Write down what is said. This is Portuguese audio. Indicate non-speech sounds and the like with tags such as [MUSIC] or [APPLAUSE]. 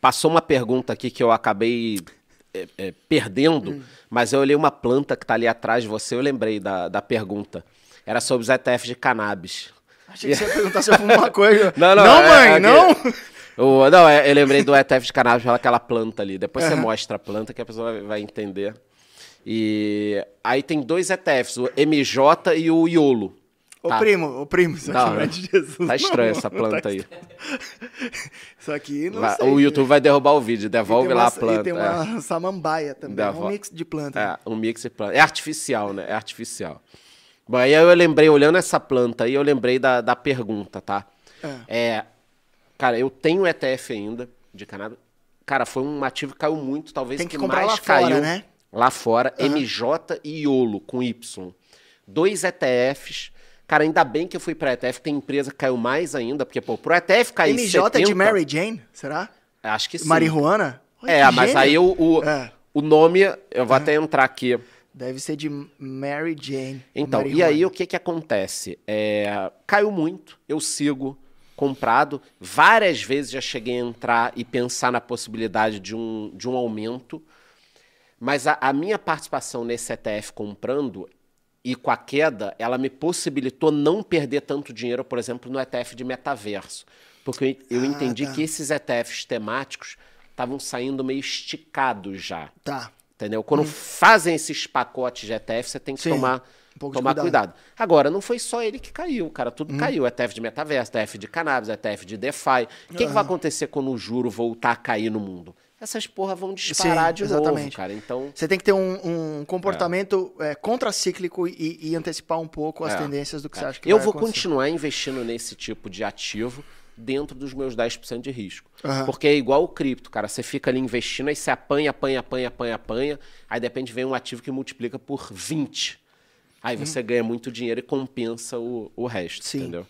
Passou uma pergunta aqui que eu acabei é, é, perdendo, hum. mas eu olhei uma planta que está ali atrás de você, eu lembrei da, da pergunta. Era sobre os ETFs de cannabis. Achei que você ia perguntar se eu fumo coisa. [LAUGHS] Não, não, não é, é mãe, é, não! O, não, é, eu lembrei do ETF de cannabis, aquela planta ali. Depois uhum. você mostra a planta que a pessoa vai, vai entender. E aí tem dois ETFs, o MJ e o IOLO. Ô tá. primo, ô primo, isso aqui tá, não, é de né? Jesus. Tá estranha essa tá planta tá aí. Só que não vai, sei, O YouTube né? vai derrubar o vídeo, devolve lá uma, a planta. E tem uma é. samambaia também, Devo... É um mix de planta. É, um mix de planta. É artificial, né? É artificial. Bom, aí eu lembrei, olhando essa planta aí, eu lembrei da, da pergunta, tá? É. é. Cara, eu tenho ETF ainda de Canadá. Cara, foi um ativo que caiu muito, talvez Tem que, que mais lá caiu. Fora, né? Lá fora, uhum. MJ e IOLO, com Y. Dois ETFs Cara, ainda bem que eu fui pra ETF, tem empresa que caiu mais ainda, porque, pô, pro ETF cair MJ 70... de Mary Jane, será? Acho que sim. Marihuana? Oi, é, mas aí o, o, é. o, nome, eu vou é. até entrar aqui. Deve ser de Mary Jane. Então, e aí o que que acontece? É, caiu muito, eu sigo comprado. Várias vezes já cheguei a entrar e pensar na possibilidade de um, de um aumento. Mas a, a minha participação nesse ETF comprando, e com a queda, ela me possibilitou não perder tanto dinheiro, por exemplo, no ETF de metaverso. Porque eu, eu ah, entendi tá. que esses ETFs temáticos estavam saindo meio esticados já. Tá. Entendeu? Quando hum. fazem esses pacotes de ETF, você tem que Sim. tomar um tomar cuidado. cuidado. Agora, não foi só ele que caiu, cara. Tudo hum. caiu. ETF de metaverso, ETF de cannabis, ETF de DeFi. O que, uhum. que vai acontecer quando o juro voltar a cair no mundo? essas porra vão disparar Sim, de exatamente. novo, cara. Então... Você tem que ter um, um comportamento é. é contracíclico e, e, antecipar um pouco as é. tendências do que é. você acha que Eu vai vou acontecer. continuar investindo nesse tipo de ativo dentro dos meus 10% de risco. Uhum. Porque é igual o cripto, cara. Você fica ali investindo, aí você apanha, apanha, apanha, apanha, apanha. Aí, de repente, vem um ativo que multiplica por 20. Aí uhum. você hum. ganha muito dinheiro e compensa o, o resto, Sim. entendeu?